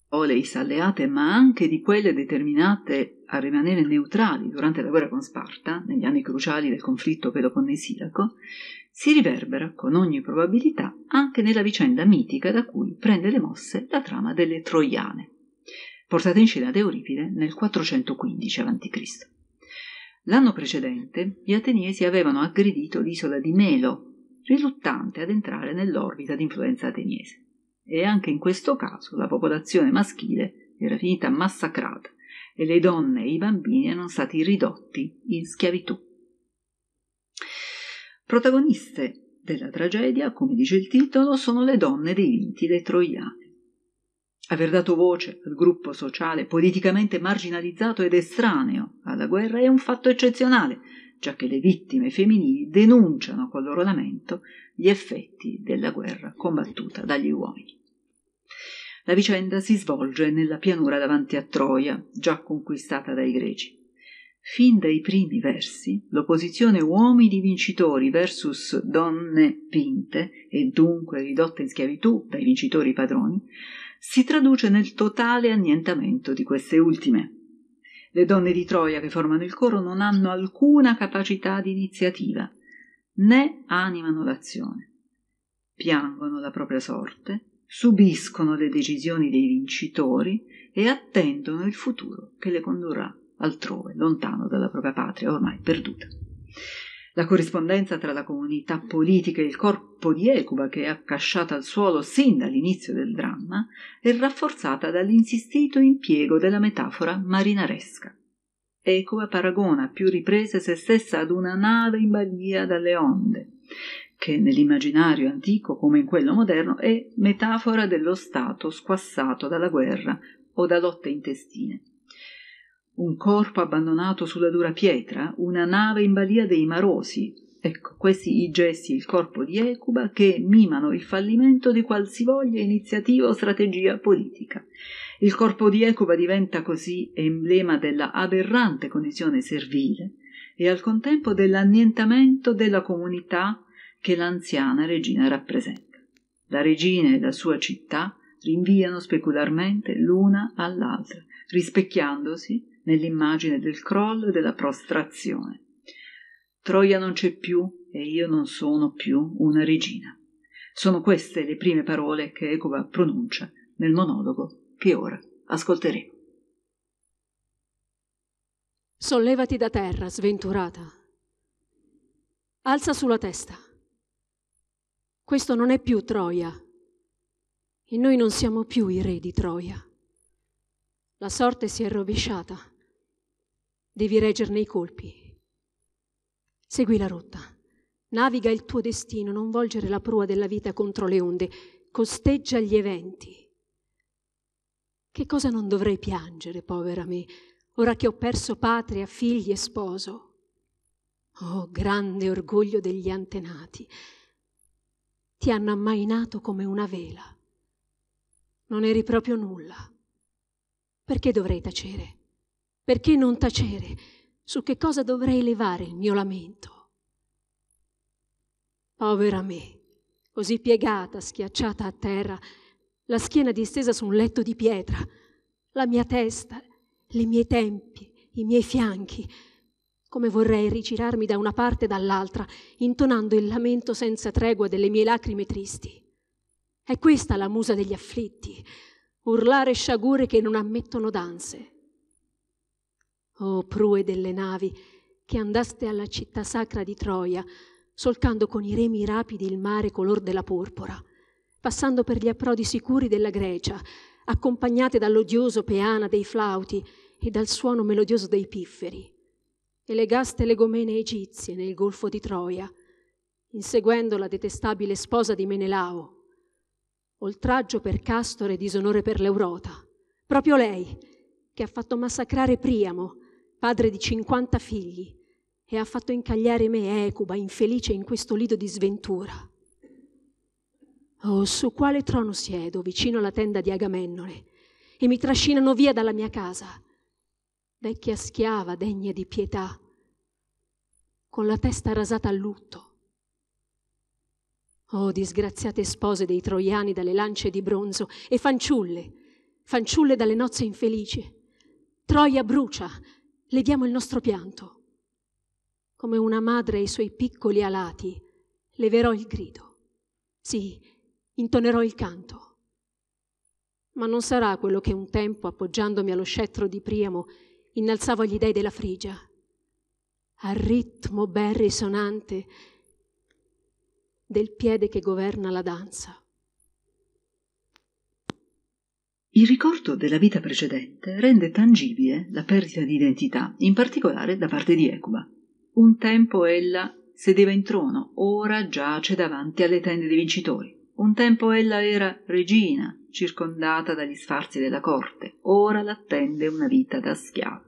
Oleis alleate, ma anche di quelle determinate a rimanere neutrali durante la guerra con Sparta, negli anni cruciali del conflitto peloponnesiaco, si riverbera con ogni probabilità anche nella vicenda mitica da cui prende le mosse la trama delle Troiane, portata in scena da Euripide nel 415 a.C. L'anno precedente gli ateniesi avevano aggredito l'isola di Melo, riluttante ad entrare nell'orbita di influenza ateniese. E anche in questo caso la popolazione maschile era finita massacrata e le donne e i bambini erano stati ridotti in schiavitù. Protagoniste della tragedia, come dice il titolo, sono le donne dei vinti dei troiani. Aver dato voce al gruppo sociale politicamente marginalizzato ed estraneo alla guerra è un fatto eccezionale, giacché le vittime femminili denunciano col loro lamento gli effetti della guerra combattuta dagli uomini. La vicenda si svolge nella pianura davanti a Troia, già conquistata dai greci. Fin dai primi versi, l'opposizione uomini vincitori versus donne vinte e dunque ridotte in schiavitù dai vincitori padroni si traduce nel totale annientamento di queste ultime. Le donne di Troia che formano il coro non hanno alcuna capacità di iniziativa, né animano l'azione. Piangono la propria sorte, subiscono le decisioni dei vincitori e attendono il futuro che le condurrà altrove, lontano dalla propria patria, ormai perduta. La corrispondenza tra la comunità politica e il corpo di Ecuba, che è accasciata al suolo sin dall'inizio del dramma, è rafforzata dall'insistito impiego della metafora marinaresca. Ecuba paragona a più riprese se stessa ad una nave in balia dalle onde, che nell'immaginario antico come in quello moderno è metafora dello Stato squassato dalla guerra o da lotte intestine un corpo abbandonato sulla dura pietra, una nave in balia dei marosi. Ecco, questi i gesti, il corpo di Ecuba, che mimano il fallimento di qualsivoglia iniziativa o strategia politica. Il corpo di Ecuba diventa così emblema della aberrante condizione servile e al contempo dell'annientamento della comunità che l'anziana regina rappresenta. La regina e la sua città rinviano specularmente l'una all'altra, rispecchiandosi nell'immagine del crollo e della prostrazione. Troia non c'è più e io non sono più una regina. Sono queste le prime parole che Ecova pronuncia nel monologo che ora ascolteremo. Sollevati da terra, sventurata. Alza sulla testa. Questo non è più Troia. E noi non siamo più i re di Troia. La sorte si è rovesciata. Devi reggerne i colpi. Segui la rotta. Naviga il tuo destino, non volgere la prua della vita contro le onde. Costeggia gli eventi. Che cosa non dovrei piangere, povera me, ora che ho perso patria, figli e sposo? Oh, grande orgoglio degli antenati! Ti hanno ammainato come una vela. Non eri proprio nulla. Perché dovrei tacere? Perché non tacere? Su che cosa dovrei levare il mio lamento? Povera me, così piegata, schiacciata a terra, la schiena distesa su un letto di pietra, la mia testa, le mie tempie, i miei fianchi, come vorrei rigirarmi da una parte e dall'altra, intonando il lamento senza tregua delle mie lacrime tristi. È questa la musa degli afflitti, urlare sciagure che non ammettono danze o prue delle navi, che andaste alla città sacra di Troia, solcando con i remi rapidi il mare color della porpora, passando per gli approdi sicuri della Grecia, accompagnate dall'odioso peana dei flauti e dal suono melodioso dei pifferi, e legaste le gomene egizie nel golfo di Troia, inseguendo la detestabile sposa di Menelao. Oltraggio per Castore e disonore per l'Eurota. Proprio lei, che ha fatto massacrare Priamo, padre di 50 figli, e ha fatto incagliare me, Ecuba, infelice in questo lido di sventura. Oh, su quale trono siedo vicino alla tenda di Agamennone e mi trascinano via dalla mia casa, vecchia schiava degna di pietà, con la testa rasata a lutto. Oh, disgraziate spose dei troiani dalle lance di bronzo e fanciulle, fanciulle dalle nozze infelici. Troia brucia, leviamo il nostro pianto. Come una madre i suoi piccoli alati, leverò il grido. Sì, intonerò il canto. Ma non sarà quello che un tempo, appoggiandomi allo scettro di Priamo, innalzavo agli dei della Frigia. Al ritmo ben risonante del piede che governa la danza. Il ricordo della vita precedente rende tangibile la perdita di identità, in particolare da parte di Ecuba. Un tempo ella sedeva in trono, ora giace davanti alle tende dei vincitori. Un tempo ella era regina, circondata dagli sfarzi della corte, ora l'attende una vita da schiava.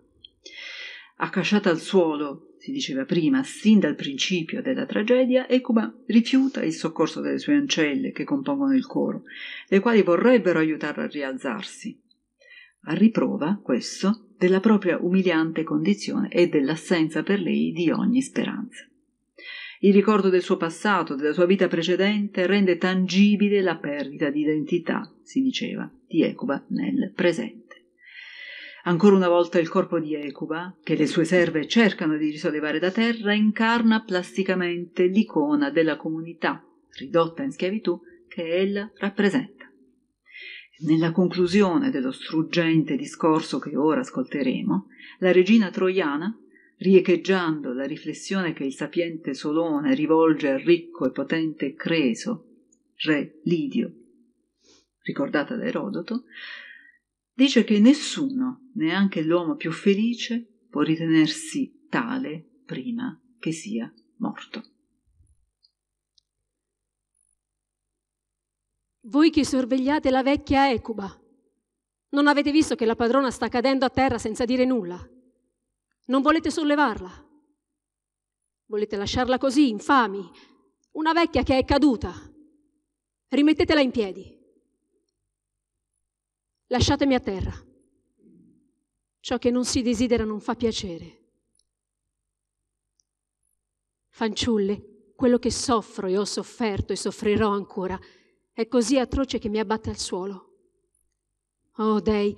Accasciata al suolo si diceva prima, sin dal principio della tragedia, Ecuba rifiuta il soccorso delle sue ancelle che compongono il coro, le quali vorrebbero aiutarla a rialzarsi. A riprova, questo, della propria umiliante condizione e dell'assenza per lei di ogni speranza. Il ricordo del suo passato, della sua vita precedente, rende tangibile la perdita di identità, si diceva, di Ecuba nel presente. Ancora una volta il corpo di Ecuba, che le sue serve cercano di risollevare da terra, incarna plasticamente l'icona della comunità, ridotta in schiavitù, che ella rappresenta. Nella conclusione dello struggente discorso che ora ascolteremo, la regina troiana, riecheggiando la riflessione che il sapiente Solone rivolge al ricco e potente Creso, re Lidio, ricordata da Erodoto, Dice che nessuno, neanche l'uomo più felice, può ritenersi tale prima che sia morto. Voi che sorvegliate la vecchia Ecuba, non avete visto che la padrona sta cadendo a terra senza dire nulla? Non volete sollevarla? Volete lasciarla così, infami, una vecchia che è caduta? Rimettetela in piedi. Lasciatemi a terra. Ciò che non si desidera non fa piacere. Fanciulle, quello che soffro e ho sofferto e soffrirò ancora è così atroce che mi abbatte al suolo. Oh dei,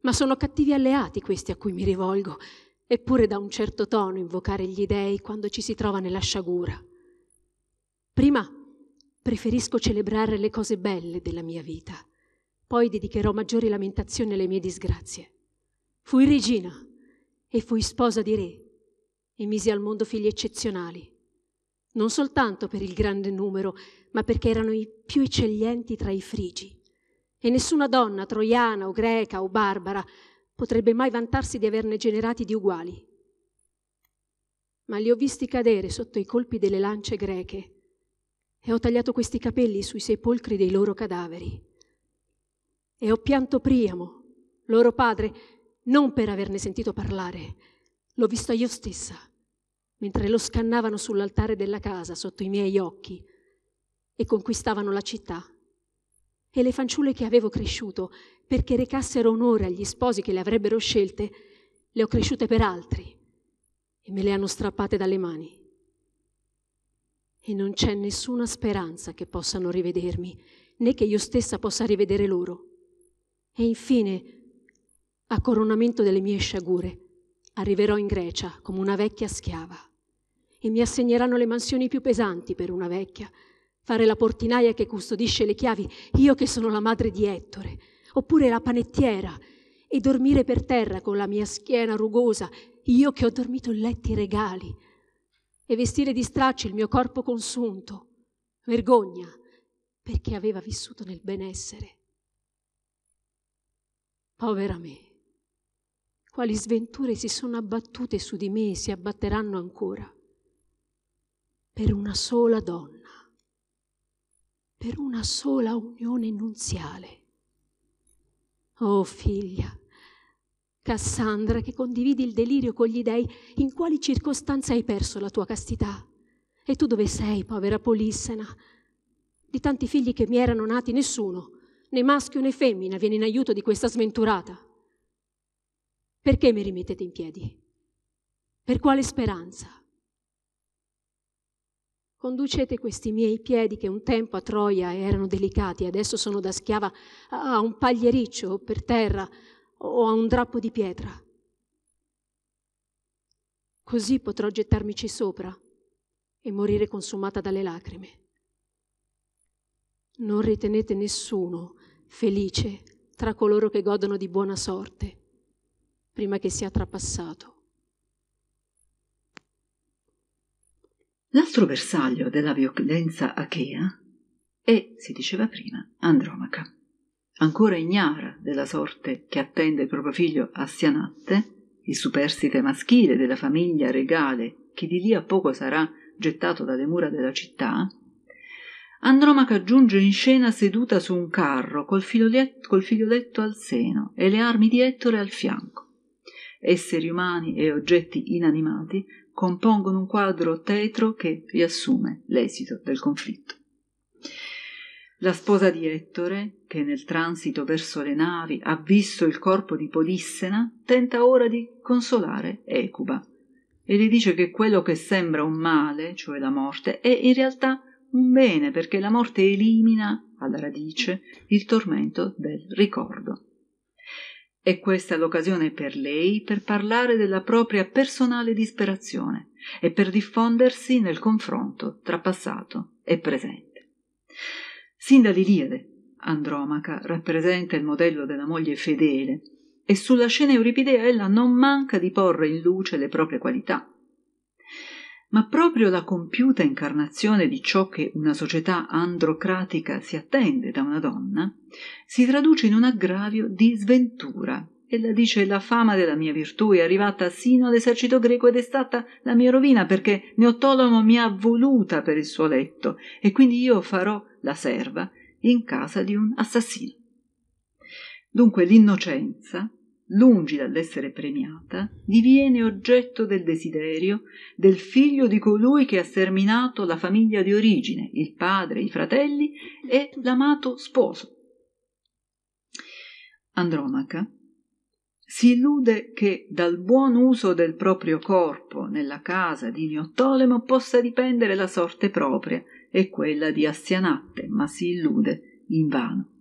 ma sono cattivi alleati questi a cui mi rivolgo, eppure da un certo tono invocare gli dei quando ci si trova nella sciagura. Prima preferisco celebrare le cose belle della mia vita poi dedicherò maggiori lamentazioni alle mie disgrazie. Fui regina e fui sposa di re e misi al mondo figli eccezionali, non soltanto per il grande numero, ma perché erano i più eccellenti tra i frigi. E nessuna donna troiana o greca o barbara potrebbe mai vantarsi di averne generati di uguali. Ma li ho visti cadere sotto i colpi delle lance greche e ho tagliato questi capelli sui sepolcri dei loro cadaveri. E ho pianto Priamo, loro padre, non per averne sentito parlare, l'ho visto io stessa, mentre lo scannavano sull'altare della casa sotto i miei occhi e conquistavano la città. E le fanciulle che avevo cresciuto, perché recassero onore agli sposi che le avrebbero scelte, le ho cresciute per altri e me le hanno strappate dalle mani. E non c'è nessuna speranza che possano rivedermi, né che io stessa possa rivedere loro. E infine, a coronamento delle mie sciagure, arriverò in Grecia come una vecchia schiava e mi assegneranno le mansioni più pesanti per una vecchia, fare la portinaia che custodisce le chiavi, io che sono la madre di Ettore, oppure la panettiera e dormire per terra con la mia schiena rugosa, io che ho dormito in letti regali, e vestire di stracci il mio corpo consunto. Vergogna, perché aveva vissuto nel benessere. Povera me. Quali sventure si sono abbattute su di me e si abbatteranno ancora. Per una sola donna. Per una sola unione nunziale. Oh figlia, Cassandra, che condividi il delirio con gli dèi, in quali circostanze hai perso la tua castità? E tu dove sei, povera Polissena? Di tanti figli che mi erano nati, nessuno né maschio né femmina viene in aiuto di questa sventurata. Perché mi rimettete in piedi? Per quale speranza? Conducete questi miei piedi che un tempo a Troia erano delicati, adesso sono da schiava a un pagliericcio per terra o a un drappo di pietra. Così potrò gettarmici sopra e morire consumata dalle lacrime. Non ritenete nessuno felice tra coloro che godono di buona sorte, prima che sia trapassato. L'altro bersaglio della violenza achea è, si diceva prima, Andromaca. Ancora ignara della sorte che attende il proprio figlio Assianatte, il superstite maschile della famiglia regale che di lì a poco sarà gettato dalle mura della città, Andromaca giunge in scena seduta su un carro col figlioletto, col figlioletto al seno e le armi di Ettore al fianco. Esseri umani e oggetti inanimati compongono un quadro tetro che riassume l'esito del conflitto. La sposa di Ettore, che nel transito verso le navi ha visto il corpo di Polissena, tenta ora di consolare Ecuba e le dice che quello che sembra un male, cioè la morte, è in realtà un bene perché la morte elimina, alla radice, il tormento del ricordo. E questa è l'occasione per lei per parlare della propria personale disperazione e per diffondersi nel confronto tra passato e presente. Sin dall'Iliade, Andromaca rappresenta il modello della moglie fedele e sulla scena euripidea ella non manca di porre in luce le proprie qualità, ma proprio la compiuta incarnazione di ciò che una società androcratica si attende da una donna si traduce in un aggravio di sventura. Ella dice la fama della mia virtù è arrivata sino all'esercito greco ed è stata la mia rovina perché Neotolomo mi ha voluta per il suo letto e quindi io farò la serva in casa di un assassino. Dunque l'innocenza lungi dall'essere premiata, diviene oggetto del desiderio del figlio di colui che ha sterminato la famiglia di origine, il padre, i fratelli e l'amato sposo. Andromaca si illude che dal buon uso del proprio corpo nella casa di Neottolemo possa dipendere la sorte propria e quella di Assianatte, ma si illude invano.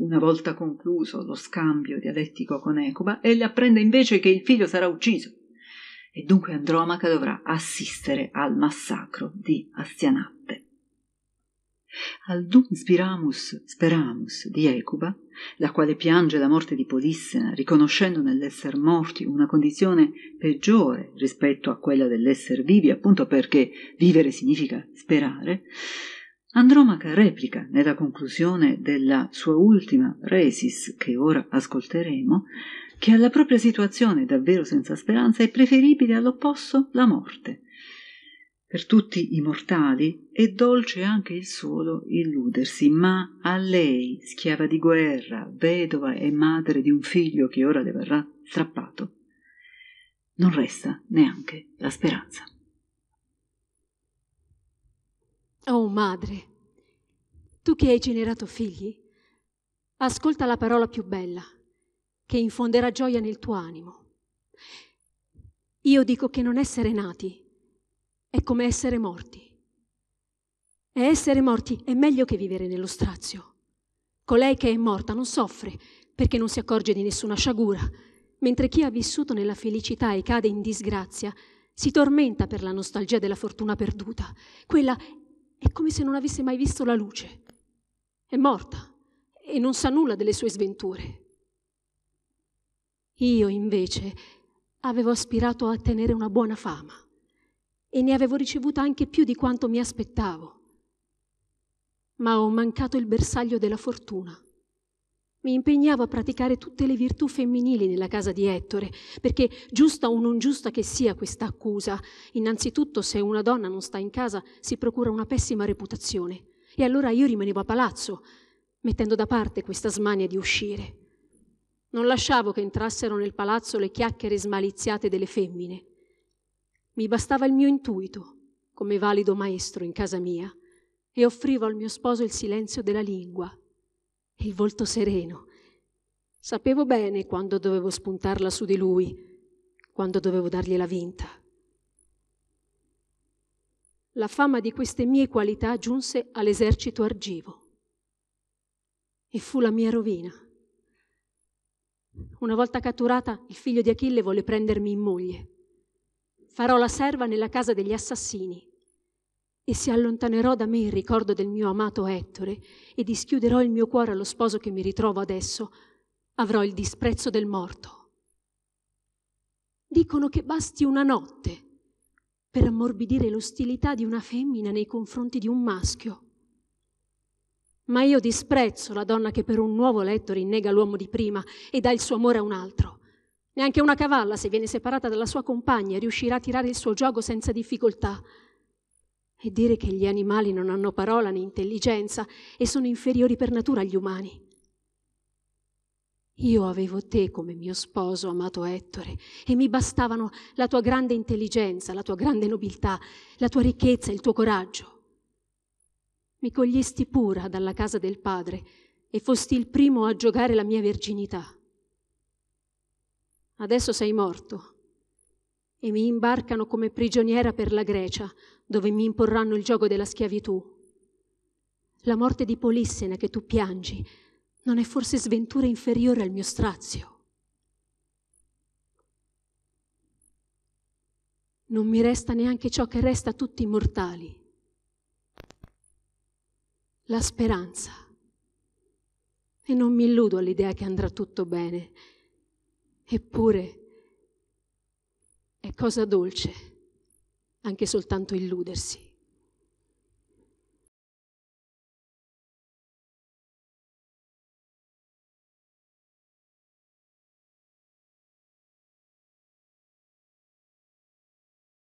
Una volta concluso lo scambio dialettico con Ecuba, egli apprende invece che il figlio sarà ucciso e dunque Andromaca dovrà assistere al massacro di Astianatte. Al dum spiramus speramus di Ecuba, la quale piange la morte di Polissena, riconoscendo nell'esser morti una condizione peggiore rispetto a quella dell'essere vivi, appunto perché vivere significa sperare, Andromaca replica nella conclusione della sua ultima Resis, che ora ascolteremo, che alla propria situazione davvero senza speranza è preferibile all'opposto la morte. Per tutti i mortali è dolce anche il solo illudersi, ma a lei, schiava di guerra, vedova e madre di un figlio che ora le verrà strappato, non resta neanche la speranza. Oh madre, tu che hai generato figli, ascolta la parola più bella, che infonderà gioia nel tuo animo. Io dico che non essere nati è come essere morti. E essere morti è meglio che vivere nello strazio. Colei che è morta non soffre perché non si accorge di nessuna sciagura, mentre chi ha vissuto nella felicità e cade in disgrazia si tormenta per la nostalgia della fortuna perduta, quella è come se non avesse mai visto la luce. È morta e non sa nulla delle sue sventure. Io, invece, avevo aspirato a tenere una buona fama e ne avevo ricevuta anche più di quanto mi aspettavo. Ma ho mancato il bersaglio della fortuna mi impegnavo a praticare tutte le virtù femminili nella casa di Ettore, perché giusta o non giusta che sia questa accusa, innanzitutto se una donna non sta in casa si procura una pessima reputazione. E allora io rimanevo a palazzo, mettendo da parte questa smania di uscire. Non lasciavo che entrassero nel palazzo le chiacchiere smaliziate delle femmine. Mi bastava il mio intuito, come valido maestro in casa mia, e offrivo al mio sposo il silenzio della lingua e il volto sereno. Sapevo bene quando dovevo spuntarla su di lui, quando dovevo dargli la vinta. La fama di queste mie qualità giunse all'esercito argivo e fu la mia rovina. Una volta catturata, il figlio di Achille volle prendermi in moglie. Farò la serva nella casa degli assassini e se allontanerò da me il ricordo del mio amato Ettore e dischiuderò il mio cuore allo sposo che mi ritrovo adesso, avrò il disprezzo del morto. Dicono che basti una notte per ammorbidire l'ostilità di una femmina nei confronti di un maschio. Ma io disprezzo la donna che per un nuovo letto rinnega l'uomo di prima e dà il suo amore a un altro. Neanche una cavalla, se viene separata dalla sua compagna, riuscirà a tirare il suo gioco senza difficoltà e dire che gli animali non hanno parola né intelligenza e sono inferiori per natura agli umani. Io avevo te come mio sposo, amato Ettore, e mi bastavano la tua grande intelligenza, la tua grande nobiltà, la tua ricchezza, il tuo coraggio. Mi cogliesti pura dalla casa del Padre e fosti il primo a giocare la mia verginità. Adesso sei morto e mi imbarcano come prigioniera per la Grecia, dove mi imporranno il gioco della schiavitù. La morte di Polissena che tu piangi non è forse sventura inferiore al mio strazio. Non mi resta neanche ciò che resta a tutti i mortali, la speranza. E non mi illudo all'idea che andrà tutto bene. Eppure è cosa dolce anche soltanto illudersi